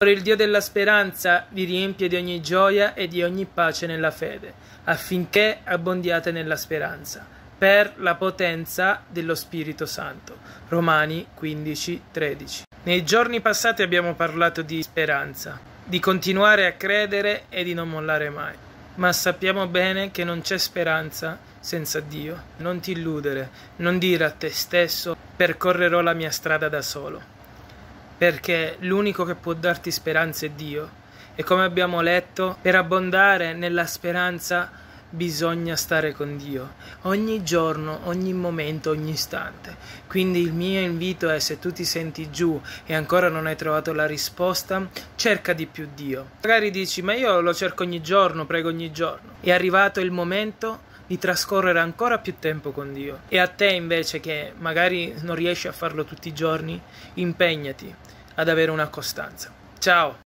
Ora il Dio della speranza vi riempie di ogni gioia e di ogni pace nella fede, affinché abbondiate nella speranza, per la potenza dello Spirito Santo. Romani 15, 13. Nei giorni passati abbiamo parlato di speranza, di continuare a credere e di non mollare mai. Ma sappiamo bene che non c'è speranza senza Dio. Non ti illudere, non dire a te stesso percorrerò la mia strada da solo perché l'unico che può darti speranza è Dio. E come abbiamo letto, per abbondare nella speranza bisogna stare con Dio ogni giorno, ogni momento, ogni istante. Quindi il mio invito è se tu ti senti giù e ancora non hai trovato la risposta, cerca di più Dio. Magari dici ma io lo cerco ogni giorno, prego ogni giorno. È arrivato il momento di trascorrere ancora più tempo con Dio. E a te invece che magari non riesci a farlo tutti i giorni, impegnati ad avere una costanza. Ciao!